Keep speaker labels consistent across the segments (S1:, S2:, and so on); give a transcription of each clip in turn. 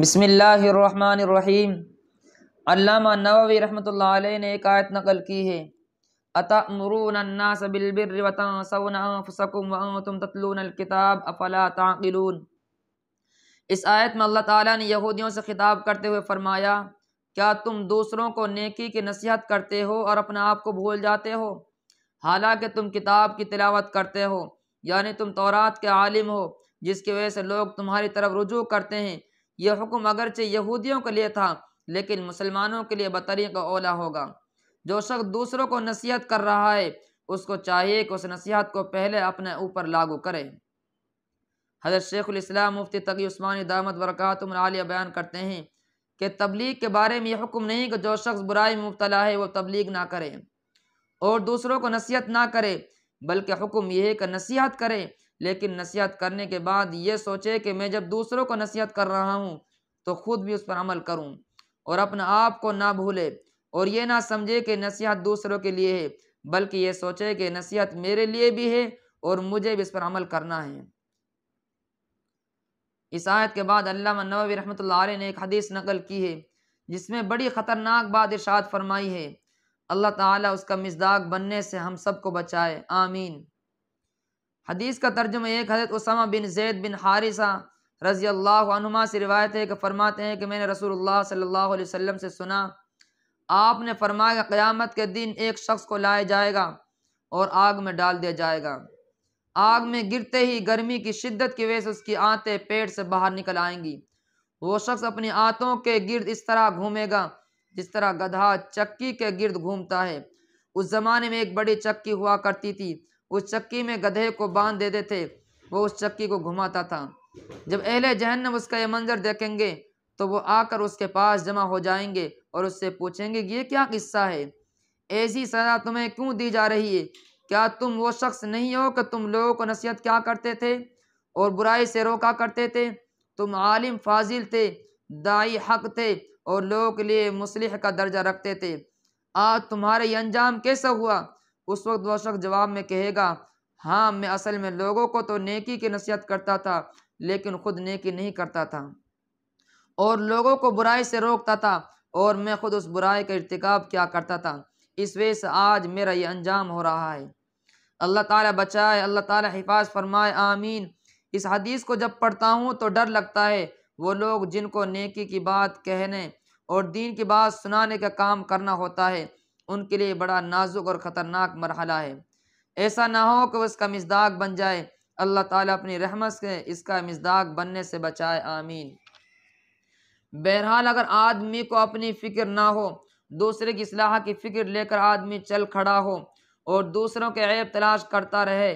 S1: बसमीम अल्लामा नववी ने एक आयत नकल की है इस आयत में अल्लाह ताला ने यहूदियों से ख़िताब करते हुए फरमाया क्या तुम दूसरों को नेकी की नसीहत करते हो और अपने आप को भूल जाते हो हालांकि तुम किताब की तिलावत करते हो यानी तुम तौरात के आलिम हो जिसकी वजह से लोग तुम्हारी तरफ रुजू करते हैं यह हुक्म अगरचे यहूदियों के लिए था लेकिन मुसलमानों के लिए बतरी का ओला होगा जो शख्स दूसरों को नसीहत कर रहा है उसको चाहिए कि उस नसीहत को पहले अपने ऊपर लागू करें हजरत शेखुलस्लाम मुफ्ती तकी उस्मानी दामद आलिया बयान करते हैं कि तबलीग के बारे में यह हुक्म नहीं कि जो शख्स बुराई में मुबतला है वह तबलीग ना करे और दूसरों को नसीहत ना करे बल्कि हुक्म यह है कि नसीहत करे लेकिन नसीहत करने के बाद ये सोचे कि मैं जब दूसरों को नसीहत कर रहा हूँ तो ख़ुद भी उस पर अमल करूँ और अपने आप को ना भूले और ये ना समझे कि नसीहत दूसरों के लिए है बल्कि ये सोचे कि नसीहत मेरे लिए भी है और मुझे भी इस पर अमल करना है इस आयत के बाद अल्लाह नबी रहमत ने एक हदीस नकल की है जिसमें बड़ी ख़तरनाक बात इर्शाद फरमाई है अल्लाह ताला उसका मजदाक बनने से हम सबको बचाए आमीन हदीस का तर्जुम एक हजरत उसामा बिन जैद बिन हारिसा रज़ी अल्लाह अनुमा से रिवायत है कि फरमाते हैं कि मैंने रसूल सल्ला वसम से सुना आपने फरमाया क़यामत के दिन एक शख्स को लाया जाएगा और आग में डाल दिया जाएगा आग में गिरते ही गर्मी की शिद्दत की वजह से उसकी आंतें पेट से बाहर निकल आएंगी वो शख्स अपनी आंतों के गिर्द इस तरह घूमेगा जिस तरह गधा चक्की के गिर्द घूमता है उस ज़माने में एक बड़ी चक्की हुआ करती थी उस चक्की में गधे को बांध देते दे थे वो उस चक्की को घुमाता था जब अहले जहन्नम उसका ये मंजर देखेंगे तो वो आकर उसके पास जमा हो जाएंगे और उससे पूछेंगे ये क्या किस्सा है ऐसी सजा तुम्हें क्यों दी जा रही है क्या तुम वो शख्स नहीं हो कि तुम लोगों को नसीहत क्या करते थे और बुराई से रोका करते थे तुम आलिम फाजिल थे दाई हक थे और लोगों के लिए मुसलह का दर्जा रखते थे आज तुम्हारे अंजाम कैसा हुआ उस वक्त वह शख्स जवाब में कहेगा हाँ मैं असल में लोगों को तो नेकी की नसीहत करता था लेकिन खुद नेकी नहीं करता था और लोगों को बुराई से रोकता था और मैं खुद उस बुराई का इरतकब क्या करता था इस वजह से आज मेरा ये अंजाम हो रहा है अल्लाह ताला बचाए अल्लाह ताला हिफाज फरमाए आमीन इस हदीस को जब पढ़ता हूँ तो डर लगता है वो लोग जिनको नेकी की बात कहने और दीन की बात सुनाने का काम करना होता है उनके लिए बड़ा नाजुक और ख़तरनाक मरहला है ऐसा ना हो कि उसका मजदाक बन जाए अल्लाह ताला अपनी रहमत से इसका मजदाक बनने से बचाए आमीन बहरहाल अगर आदमी को अपनी फ़िक्र ना हो दूसरे की असलाह की फ़िक्र लेकर आदमी चल खड़ा हो और दूसरों के ऐब तलाश करता रहे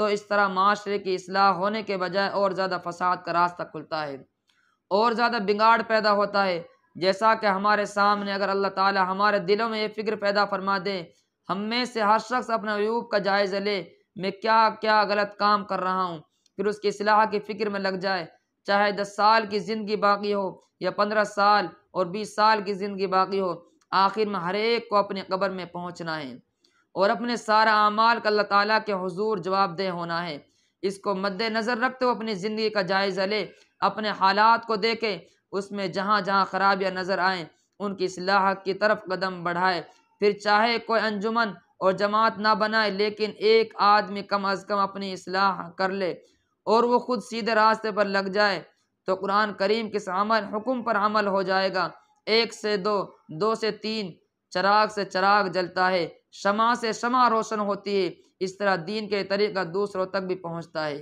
S1: तो इस तरह माशरे की असलाह होने के बजाय और ज़्यादा फसाद का रास्ता खुलता है और ज़्यादा बिगाड़ पैदा होता है जैसा कि हमारे सामने अगर अल्लाह ताला हमारे दिलों में ये फ़िक्र पैदा फरमा दे हम में से हर शख्स अपने अयूब का जायज़ा ले मैं क्या क्या गलत काम कर रहा हूँ फिर उसकी असलाह की फ़िक्र में लग जाए चाहे दस साल की ज़िंदगी बाकी हो या पंद्रह साल और बीस साल की ज़िंदगी बाकी हो आखिर में हर एक को अपनी कबर में पहुँचना है और अपने सारा अमाल का अल्लाह ताला के हजूर जवाबदेह होना है इसको मद्दनज़र रखते तो हुए अपनी ज़िंदगी का जायज़ा ले अपने हालात को देखे उसमें जहाँ जहाँ खराबियाँ नज़र आएँ उनकी असलाह की तरफ कदम बढ़ाए फिर चाहे कोई अंजुमन और जमात ना बनाए लेकिन एक आदमी कम अज़ कम अपनी असलाह कर ले और वो ख़ुद सीधे रास्ते पर लग जाए तो कुरान करीम के अमल हुक्म पर अमल हो जाएगा एक से दो दो से तीन चराग से चराग जलता है शमा से शमा रोशन होती है इस तरह दीन के तरीका दूसरों तक भी पहुँचता है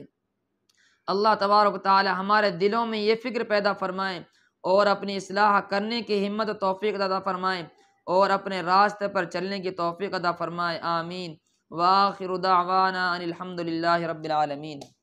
S1: अल्लाह तबारक ताली हमारे दिलों में ये फ़िक्र पैदा फरमाएँ और अपनी असलाह करने की हिम्मत तोफ़ी अदा फ़रमाएँ और अपने रास्ते पर चलने की तोफ़ी अदा फ़रमाएँ आमीन वाखिर दावाना अनिलहमदिल्ला रबालमीन